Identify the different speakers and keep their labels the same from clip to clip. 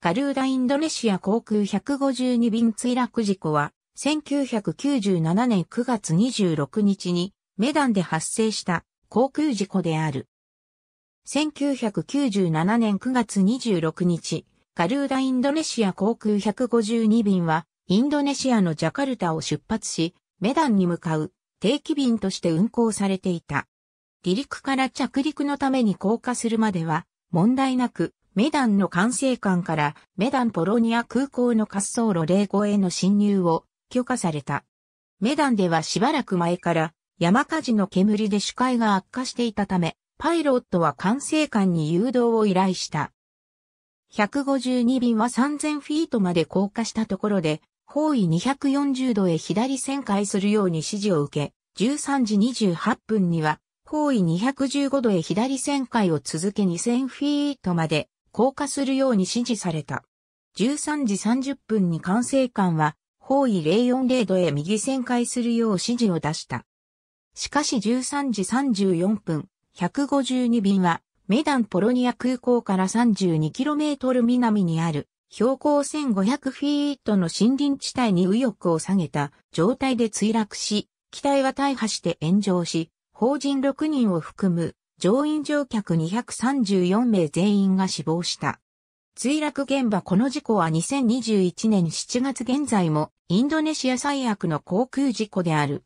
Speaker 1: ガルーダインドネシア航空152便墜落事故は、1997年9月26日に、メダンで発生した航空事故である。1997年9月26日、ガルーダインドネシア航空152便は、インドネシアのジャカルタを出発し、メダンに向かう定期便として運航されていた。離陸から着陸のために降下するまでは問題なくメダンの管制官からメダンポロニア空港の滑走路05への侵入を許可された。メダンではしばらく前から山火事の煙で視界が悪化していたため、パイロットは管制官に誘導を依頼した。152便は3000フィートまで降下したところで、方位240度へ左旋回するように指示を受け、13時28分には、方位215度へ左旋回を続け2000フィートまで降下するように指示された。13時30分に管制官は方位040度へ右旋回するよう指示を出した。しかし13時34分、152便はメダンポロニア空港から 32km 南にある標高1500フィートの森林地帯に右翼を下げた状態で墜落し、機体は大破して炎上し、法人6人を含む乗員乗客234名全員が死亡した。墜落現場この事故は2021年7月現在もインドネシア最悪の航空事故である。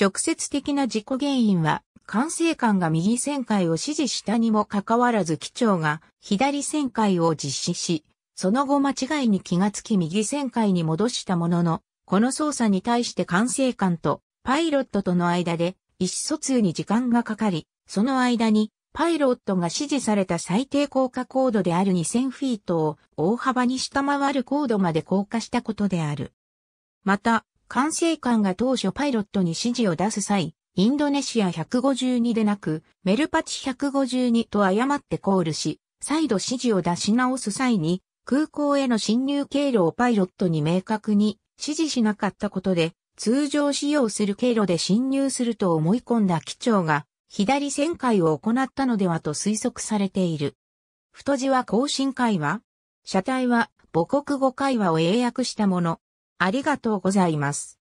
Speaker 1: 直接的な事故原因は管制官が右旋回を指示したにもかかわらず機長が左旋回を実施し、その後間違いに気がつき右旋回に戻したものの、この操作に対して管制官とパイロットとの間で意思疎通に時間がかかり、その間に、パイロットが指示された最低降下高度である2000フィートを大幅に下回る高度まで降下したことである。また、管制官が当初パイロットに指示を出す際、インドネシア152でなく、メルパチ152と誤ってコールし、再度指示を出し直す際に、空港への侵入経路をパイロットに明確に指示しなかったことで、通常使用する経路で侵入すると思い込んだ機長が左旋回を行ったのではと推測されている。太字は更新会話車体は母国語会話を英訳したもの。ありがとうございます。